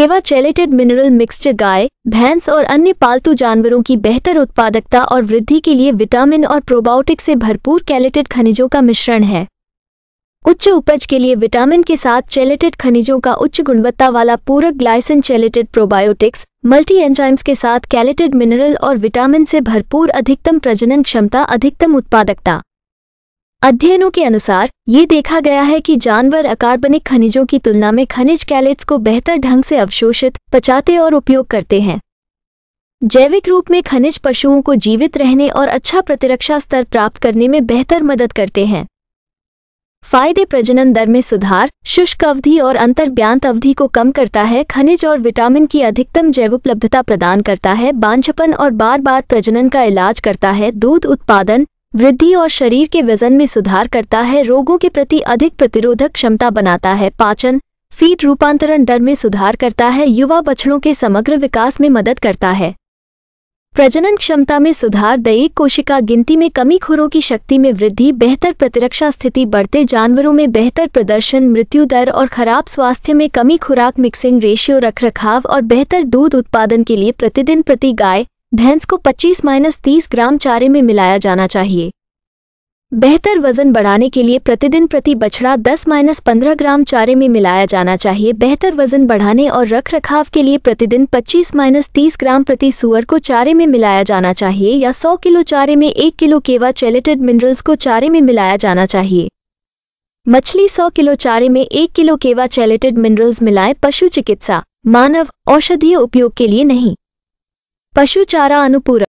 केवा chelated mineral mixture गाय भैंस और अन्य पालतू जानवरों की बेहतर उत्पादकता और वृद्धि के लिए विटामिन और प्रोबायोटिक से भरपूर कैलेटेड खनिजों का मिश्रण है उच्च उपज के लिए विटामिन के साथ चेलेटेड खनिजों का उच्च गुणवत्ता वाला पूरक glycine chelated probiotics multi enzymes के साथ कैलेटेड मिनरल और विटामिन से भरपूर अधिकतम प्रजनन क्षमता अधिकतम उत्पादकता अध्ययनों के अनुसार ये देखा गया है कि जानवर अकार्बनिक खनिजों की तुलना में खनिज कैलेट्स को बेहतर ढंग से अवशोषित पचाते और उपयोग करते हैं जैविक रूप में खनिज पशुओं को जीवित रहने और अच्छा प्रतिरक्षा स्तर प्राप्त करने में बेहतर मदद करते हैं फायदे प्रजनन दर में सुधार शुष्क अवधि और अंतर्ब्यांत अवधि को कम करता है खनिज और विटामिन की अधिकतम जैव उपलब्धता प्रदान करता है बांझपन और बार बार प्रजनन का इलाज करता है दूध उत्पादन वृद्धि और शरीर के वजन में सुधार करता है रोगों के प्रति अधिक प्रतिरोधक क्षमता बनाता है पाचन फीट रूपांतरण दर में सुधार करता है युवा बछड़ों के समग्र विकास में मदद करता है प्रजनन क्षमता में सुधार दैहिक कोशिका गिनती में कमी खुरों की शक्ति में वृद्धि बेहतर प्रतिरक्षा स्थिति बढ़ते जानवरों में बेहतर प्रदर्शन मृत्यु दर और खराब स्वास्थ्य में कमी खुराक मिक्सिंग रेशियो रखरखाव और बेहतर दूध उत्पादन के लिए प्रतिदिन प्रति गाय भैंस को 25 माइनस तीस ग्राम चारे में मिलाया जाना चाहिए बेहतर वजन बढ़ाने के लिए प्रतिदिन प्रति बछड़ा 10 माइनस पंद्रह ग्राम चारे में मिलाया जाना चाहिए बेहतर वजन बढ़ाने और रख रखाव के लिए प्रतिदिन 25 माइनस तीस ग्राम प्रति सुअर को चारे में मिलाया जाना चाहिए या 100 किलो चारे में 1 किलो केवा चेलेटेड मिनरल्स को चारे में मिलाया जाना चाहिए मछली 100 किलो चारे में 1 किलो केवा चेलेटेड मिनरल्स मिलाए पशु चिकित्सा मानव औषधीय उपयोग के लिए नहीं પશુચારા અનુપૂરક